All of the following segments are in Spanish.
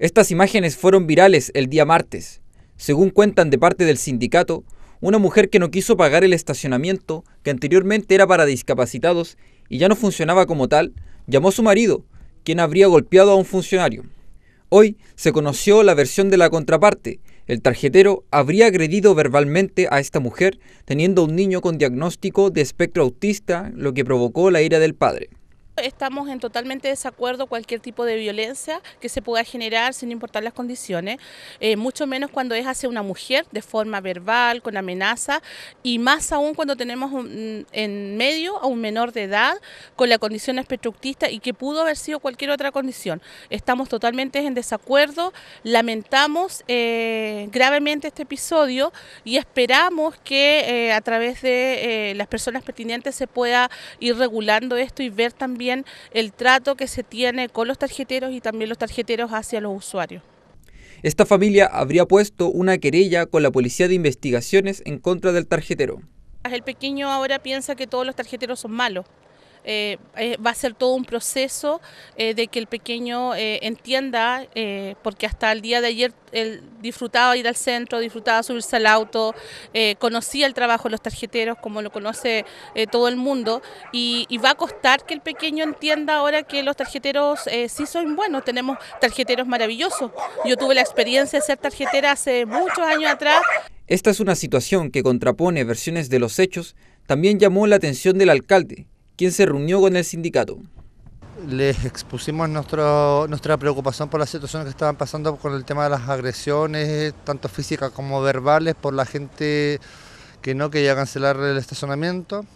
Estas imágenes fueron virales el día martes. Según cuentan de parte del sindicato, una mujer que no quiso pagar el estacionamiento, que anteriormente era para discapacitados y ya no funcionaba como tal, llamó a su marido, quien habría golpeado a un funcionario. Hoy se conoció la versión de la contraparte. El tarjetero habría agredido verbalmente a esta mujer, teniendo un niño con diagnóstico de espectro autista, lo que provocó la ira del padre. Estamos en totalmente desacuerdo cualquier tipo de violencia que se pueda generar sin importar las condiciones, eh, mucho menos cuando es hacia una mujer de forma verbal, con amenaza, y más aún cuando tenemos en medio a un menor de edad con la condición espectructista y que pudo haber sido cualquier otra condición. Estamos totalmente en desacuerdo, lamentamos eh, gravemente este episodio y esperamos que eh, a través de las personas pertinentes se pueda ir regulando esto y ver también el trato que se tiene con los tarjeteros y también los tarjeteros hacia los usuarios. Esta familia habría puesto una querella con la Policía de Investigaciones en contra del tarjetero. El pequeño ahora piensa que todos los tarjeteros son malos, eh, eh, va a ser todo un proceso eh, de que el pequeño entienda, porque hasta el día de ayer él disfrutaba ir al centro, disfrutaba subirse al auto, conocía el trabajo de los tarjeteros como lo conoce todo el mundo y, y, va a costar que el pequeño entienda ahora que los tarjeteros sí son buenos, tenemos tarjeteros maravillosos. Yo tuve la experiencia de ser tarjetera hace muchos años atrás. Esta es una situación que contrapone versiones de los hechos, también llamó la atención del alcalde, quien se reunió con el sindicato. Les expusimos nuestra preocupación por la situación que estaban pasando con el tema de las agresiones, tanto físicas como verbales, por la gente que no quería cancelar el estacionamiento.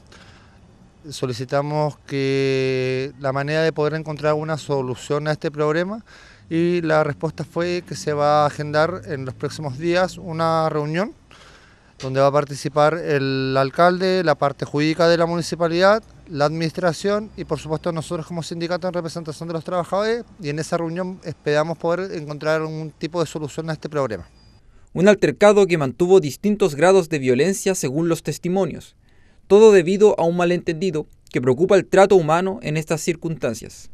Solicitamos que la manera de poder encontrar una solución a este problema y la respuesta fue que se va a agendar en los próximos días una reunión donde va a participar el alcalde, la parte jurídica de la municipalidad, la administración y por supuesto nosotros como sindicato en representación de los trabajadores y en esa reunión esperamos poder encontrar un tipo de solución a este problema. Un altercado que mantuvo distintos grados de violencia según los testimonios, todo debido a un malentendido que preocupa el trato humano en estas circunstancias.